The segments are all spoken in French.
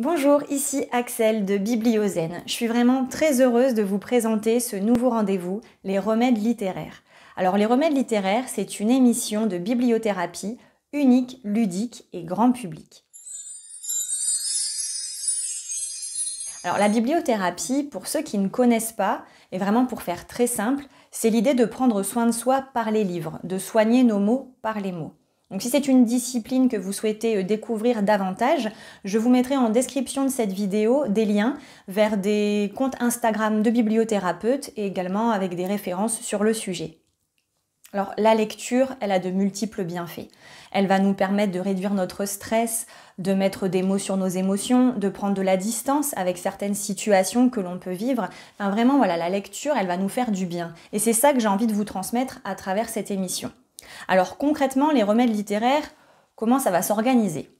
Bonjour, ici Axel de Bibliozen. Je suis vraiment très heureuse de vous présenter ce nouveau rendez-vous, les remèdes littéraires. Alors les remèdes littéraires, c'est une émission de bibliothérapie unique, ludique et grand public. Alors la bibliothérapie, pour ceux qui ne connaissent pas, et vraiment pour faire très simple, c'est l'idée de prendre soin de soi par les livres, de soigner nos mots par les mots. Donc si c'est une discipline que vous souhaitez euh, découvrir davantage, je vous mettrai en description de cette vidéo des liens vers des comptes Instagram de bibliothérapeutes et également avec des références sur le sujet. Alors la lecture, elle a de multiples bienfaits. Elle va nous permettre de réduire notre stress, de mettre des mots sur nos émotions, de prendre de la distance avec certaines situations que l'on peut vivre. Enfin vraiment voilà, la lecture, elle va nous faire du bien. Et c'est ça que j'ai envie de vous transmettre à travers cette émission. Alors concrètement, les remèdes littéraires, comment ça va s'organiser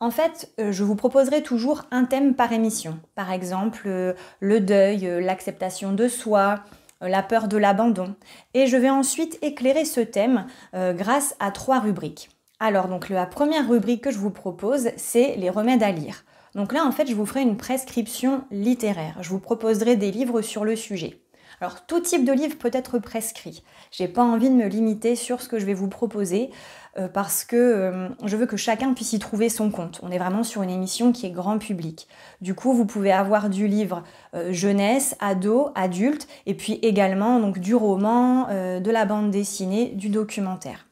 en fait, euh, je vous proposerai toujours un thème par émission. Par exemple, euh, le deuil, euh, l'acceptation de soi, la peur de l'abandon. Et je vais ensuite éclairer ce thème grâce à trois rubriques. Alors, donc la première rubrique que je vous propose, c'est les remèdes à lire. Donc là, en fait, je vous ferai une prescription littéraire. Je vous proposerai des livres sur le sujet. Alors tout type de livre peut être prescrit. J'ai pas envie de me limiter sur ce que je vais vous proposer euh, parce que euh, je veux que chacun puisse y trouver son compte. On est vraiment sur une émission qui est grand public. Du coup, vous pouvez avoir du livre euh, jeunesse, ado, adulte et puis également donc du roman, de la bande dessinée, du documentaire.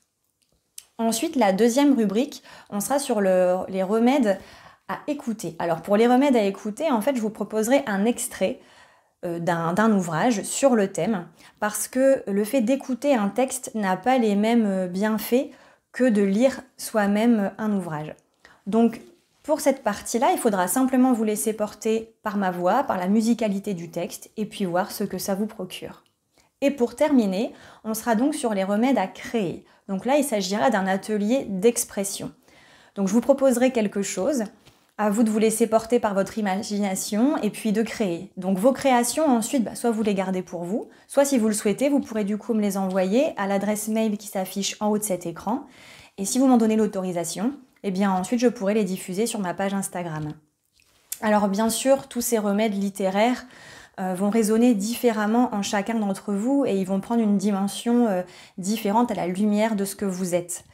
Ensuite, la deuxième rubrique, on sera sur les remèdes à écouter. Alors pour les remèdes à écouter, en fait, je vous proposerai un extrait euh, d'un ouvrage sur le thème, parce que le fait d'écouter un texte n'a pas les mêmes euh, bienfaits que de lire soi-même euh, un ouvrage. Donc pour cette partie-là, il faudra simplement vous laisser porter par ma voix, par la musicalité du texte, et puis voir ce que ça vous procure. Et pour terminer, on sera donc sur les remèdes à créer. Donc là, il s'agira d'un atelier d'expression. Donc je vous proposerai quelque chose à vous de vous laisser porter par votre imagination et puis de créer. Donc vos créations, ensuite, bah, soit vous les gardez pour vous, soit si vous le souhaitez, vous pourrez du coup me les envoyer à l'adresse mail qui s'affiche en haut de cet écran. Et si vous m'en donnez l'autorisation, eh bien ensuite je pourrai les diffuser sur ma page Instagram. Alors bien sûr, tous ces remèdes littéraires euh, vont résonner différemment en chacun d'entre vous et ils vont prendre une dimension euh, différente à la lumière de ce que vous êtes.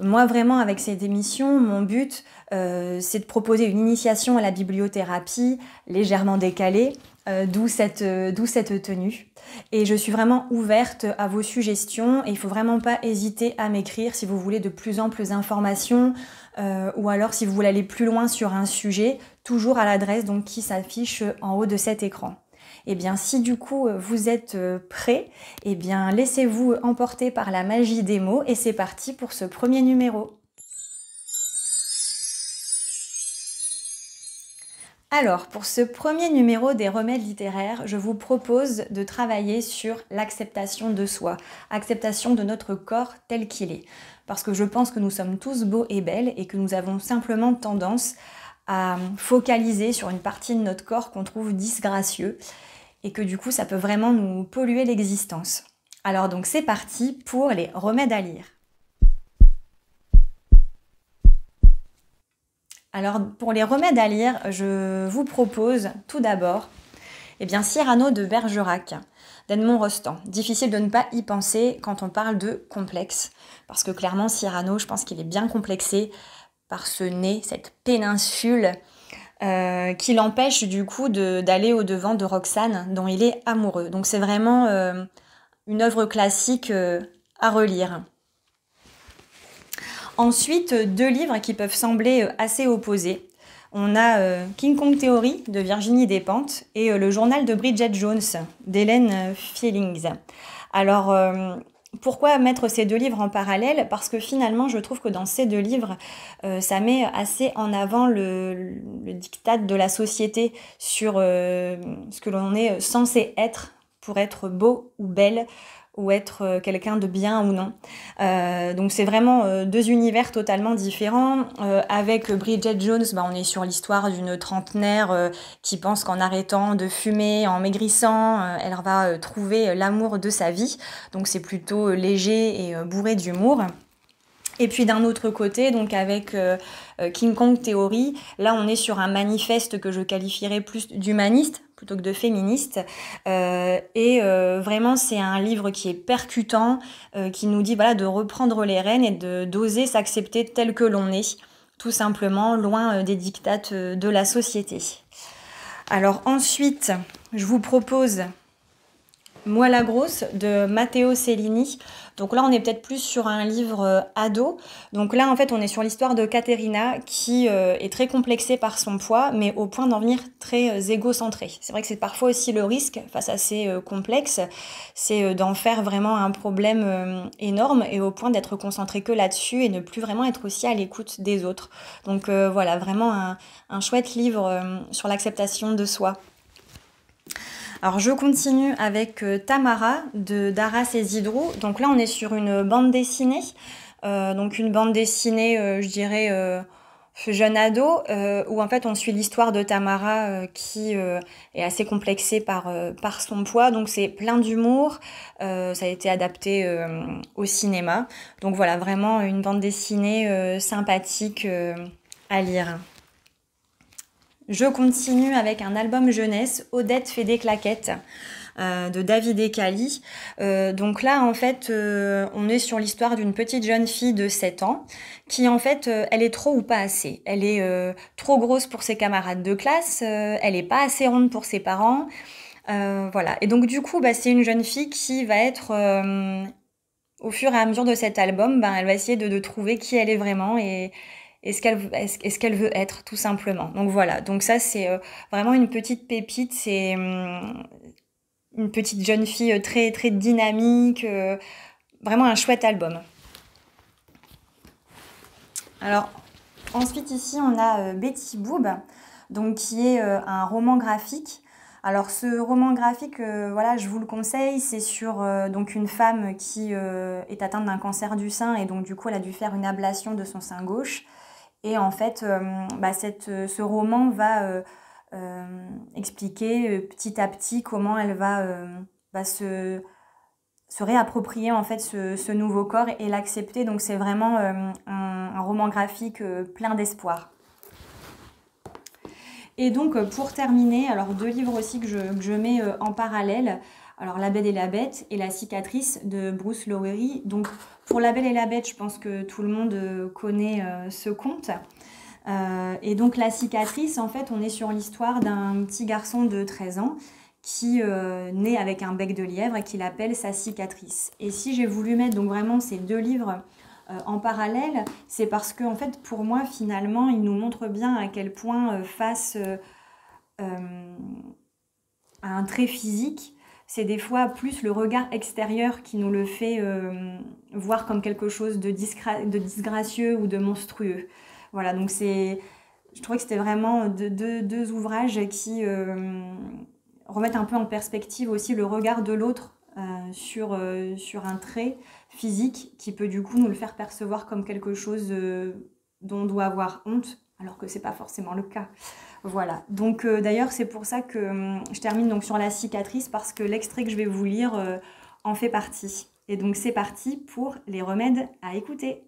Moi, vraiment, avec cette émission, mon but, euh, c'est de proposer une initiation à la bibliothérapie légèrement décalée, euh, d'où cette, euh, cette, tenue. Et je suis vraiment ouverte à vos suggestions et il faut vraiment pas hésiter à m'écrire si vous voulez de plus amples informations ou alors si vous voulez aller plus loin sur un sujet, toujours à l'adresse donc qui s'affiche en haut de cet écran eh bien si du coup euh, vous êtes euh, prêt, eh bien laissez-vous emporter par la magie des mots et c'est parti pour ce premier numéro. Alors, pour ce premier numéro des remèdes littéraires, je vous propose de travailler sur l'acceptation de soi, acceptation de notre corps tel qu'il est. Parce que je pense que nous sommes tous beaux et belles et que nous avons simplement tendance à focaliser sur une partie de notre corps qu'on trouve disgracieux et que du coup ça peut vraiment nous polluer l'existence. Alors donc c'est parti pour les remèdes à lire. Alors pour les remèdes à lire, je vous propose tout d'abord eh bien Cyrano de Bergerac d'Edmond Rostand. Difficile de ne pas y penser quand on parle de complexe, parce que clairement Cyrano, je pense qu'il est bien complexé par ce nez, cette péninsule euh, qui l'empêche du coup d'aller au-devant de Roxane, dont il est amoureux. Donc c'est vraiment euh, une œuvre classique euh, à relire. Ensuite, deux livres qui peuvent sembler assez opposés. On a King Kong Theory de Virginie Despentes et Le journal de Bridget Jones d'Hélène Fielding Alors, pourquoi mettre ces deux livres en parallèle Parce que finalement, je trouve que dans ces deux livres, euh, ça met assez en avant le, diktat de la société sur euh, ce que l'on est censé être pour être beau ou belle, ou être euh, quelqu'un de bien ou non. Euh, donc c'est vraiment euh, deux univers totalement différents. avec Bridget Jones, bah, on est sur l'histoire d'une trentenaire qui pense qu'en arrêtant de fumer, en maigrissant, elle va trouver l'amour de sa vie. Donc c'est plutôt léger et bourré d'humour. Et puis d'un autre côté, donc avec euh, euh, King Kong Théorie, là on est sur un manifeste que je qualifierais plus d'humaniste plutôt que de féministe. Euh, et vraiment, c'est un livre qui est percutant, qui nous dit voilà, de reprendre les rênes et de d'oser s'accepter tel que l'on est, tout simplement, loin des dictates de la société. Alors ensuite, je vous propose Moi la grosse de Matteo Cellini. Donc là, on est peut-être plus sur un livre euh, ado. Donc là, en fait, on est sur l'histoire de Katerina qui euh, est très complexée par son poids, mais au point d'en venir très euh, égocentrée. C'est vrai que c'est parfois aussi le risque face à ces complexes, c'est d'en faire vraiment un problème énorme et au point d'être concentré que là-dessus et ne plus vraiment être aussi à l'écoute des autres. Donc voilà, vraiment un, chouette livre sur l'acceptation de soi. Alors je continue avec euh, Tamara de Daras et Zidrou. Donc là on est sur une bande dessinée. Euh, donc une bande dessinée, euh, je dirais, jeune ado, où en fait on suit l'histoire de Tamara qui est assez complexée par son poids. Donc c'est plein d'humour, ça a été adapté au cinéma. Donc voilà, vraiment une bande dessinée sympathique à lire. Je continue avec un album jeunesse, Odette fait des claquettes. Euh, de David et Cali. Euh, donc là, en fait, euh, on est sur l'histoire d'une petite jeune fille de 7 ans qui, en fait, elle est trop ou pas assez. Elle est trop grosse pour ses camarades de classe, elle est pas assez ronde pour ses parents. voilà. Et donc, du coup, bah, c'est une jeune fille qui va être au fur et à mesure de cet album, ben, elle va essayer de, de, trouver qui elle est vraiment et, et ce qu'elle est, ce qu'elle veut être tout simplement. Donc voilà, donc ça c'est euh, vraiment une petite pépite, c'est hum, une petite jeune fille euh, très très dynamique, euh, vraiment un chouette album. Alors ensuite ici on a Betty Boob, donc qui est un roman graphique. Alors ce roman graphique, voilà, je vous le conseille, c'est sur donc une femme qui est atteinte d'un cancer du sein et donc du coup elle a dû faire une ablation de son sein gauche. Et en fait, euh, bah, euh, ce roman va euh, expliquer petit à petit comment elle va, bah, se se réapproprier en fait ce, nouveau corps et l'accepter. Donc c'est vraiment un, roman graphique plein d'espoir. Et donc pour terminer, alors deux livres aussi que je, mets en parallèle. Alors La Belle et la Bête et La cicatrice de Bruce Lowery. Donc pour La Belle et la Bête, je pense que tout le monde euh, connaît euh, ce conte. Euh, et donc La cicatrice, en fait, on est sur l'histoire d'un petit garçon de 13 ans qui naît avec un bec de lièvre et qu'il appelle sa cicatrice. Et si j'ai voulu mettre donc vraiment ces deux livres en parallèle, c'est parce que en fait pour moi finalement il nous montre bien à quel point face à un trait physique, c'est des fois plus le regard extérieur qui nous le fait euh, voir comme quelque chose de, disgracieux ou de monstrueux. Voilà, donc c'est, je trouvais que c'était vraiment deux ouvrages qui euh, remettent un peu en perspective aussi le regard de l'autre euh, sur, sur un trait physique qui peut du coup nous le faire percevoir comme quelque chose dont on doit avoir honte alors que c'est pas forcément le cas. Voilà. Donc euh, d'ailleurs, c'est pour ça que hum, je termine donc sur la cicatrice parce que l'extrait que je vais vous lire euh, en fait partie. Et donc c'est parti pour les remèdes à écouter.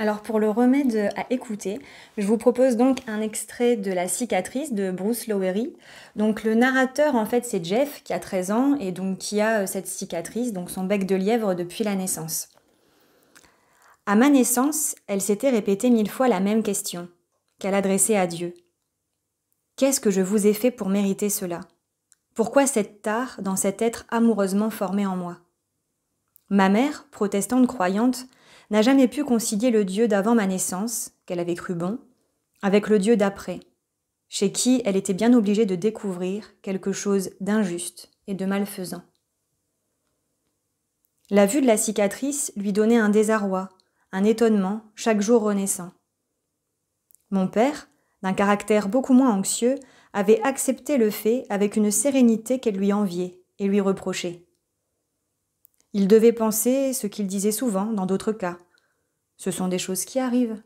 Alors pour le remède à écouter, je vous propose donc un extrait de La cicatrice de Bruce Lowery. Donc le narrateur en fait c'est Jeff qui a 13 ans et donc qui a euh, cette cicatrice, donc son bec de lièvre depuis la naissance. À ma naissance, elle s'était répétée mille fois la même question qu'elle adressait à Dieu. Qu'est-ce que je vous ai fait pour mériter cela Pourquoi cette tare dans cet être amoureusement formé en moi Ma mère, protestante croyante, n'a jamais pu concilier le Dieu d'avant ma naissance, qu'elle avait cru bon, avec le Dieu d'après, chez qui elle était bien obligée de découvrir quelque chose d'injuste et de malfaisant. La vue de la cicatrice lui donnait un désarroi, un étonnement, chaque jour renaissant. Mon père, d'un caractère beaucoup moins anxieux, avait accepté le fait avec une sérénité qu'elle lui enviait et lui reprochait. Il devait penser ce qu'il disait souvent dans d'autres cas. Ce sont des choses qui arrivent.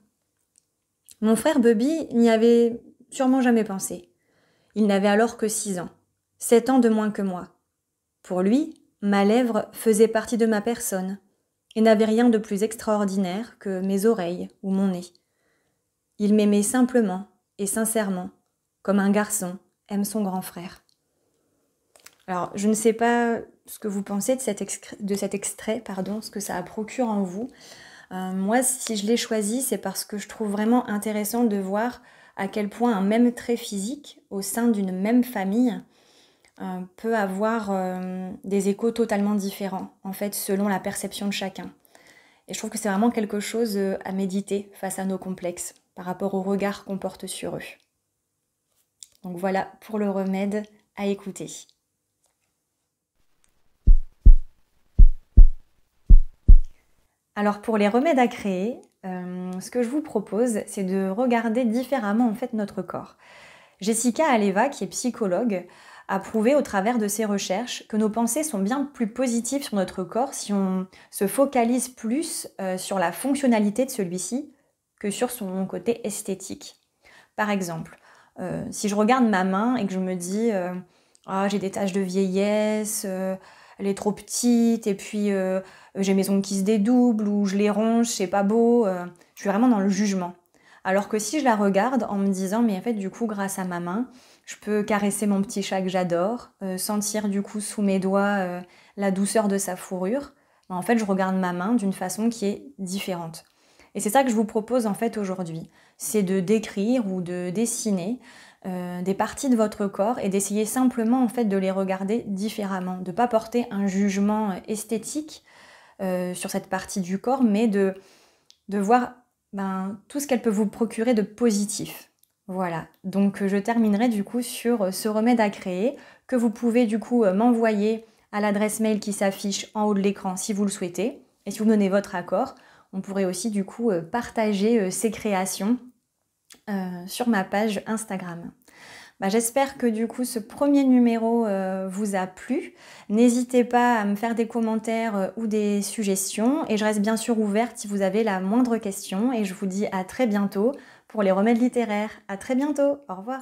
Mon frère Bubby n'y avait sûrement jamais pensé. Il n'avait alors que six ans, sept ans de moins que moi. Pour lui, ma lèvre faisait partie de ma personne et n'avait rien de plus extraordinaire que mes oreilles ou mon nez. Il m'aimait simplement et sincèrement, comme un garçon aime son grand frère. Alors, je ne sais pas ce que vous pensez de cet, extrait, pardon, ce que ça procure en vous. Euh, moi, si je l'ai choisi, c'est parce que je trouve vraiment intéressant de voir à quel point un même trait physique au sein d'une même famille euh, peut avoir euh, des échos totalement différents, en fait, selon la perception de chacun. Et je trouve que c'est vraiment quelque chose à méditer face à nos complexes, par rapport au regard qu'on porte sur eux. Donc voilà pour le remède à écouter. Alors pour les remèdes à créer, euh, ce que je vous propose, c'est de regarder différemment en fait notre corps. Jessica Aleva, qui est psychologue, a prouvé au travers de ses recherches que nos pensées sont bien plus positives sur notre corps si on se focalise plus euh, sur la fonctionnalité de celui-ci que sur son côté esthétique. Par exemple, euh, si je regarde ma main et que je me dis Ah, j'ai des taches de vieillesse, elle est trop petite, et puis euh, j'ai mes ongles qui se dédoublent, ou je les ronge, c'est pas beau. Euh, je suis vraiment dans le jugement. Alors que si je la regarde en me disant, mais en fait, du coup, grâce à ma main, je peux caresser mon petit chat que j'adore, euh, sentir du coup sous mes doigts la douceur de sa fourrure, ben, en fait, je regarde ma main d'une façon qui est différente. Et c'est ça que je vous propose en fait aujourd'hui, c'est de décrire ou de dessiner euh, des parties de votre corps et d'essayer simplement en fait de les regarder différemment, de ne pas porter un jugement esthétique euh, sur cette partie du corps, mais de, voir ben, tout ce qu'elle peut vous procurer de positif. Voilà, donc je terminerai du coup sur euh, ce remède à créer que vous pouvez du coup m'envoyer à l'adresse mail qui s'affiche en haut de l'écran si vous le souhaitez. Et si vous me donnez votre accord, on pourrait aussi du coup partager ces créations euh, sur ma page Instagram. Bah, j'espère que du coup ce premier numéro euh, vous a plu. N'hésitez pas à me faire des commentaires euh, ou des suggestions et je reste bien sûr ouverte si vous avez la moindre question et je vous dis à très bientôt pour les remèdes littéraires. À très bientôt, au revoir.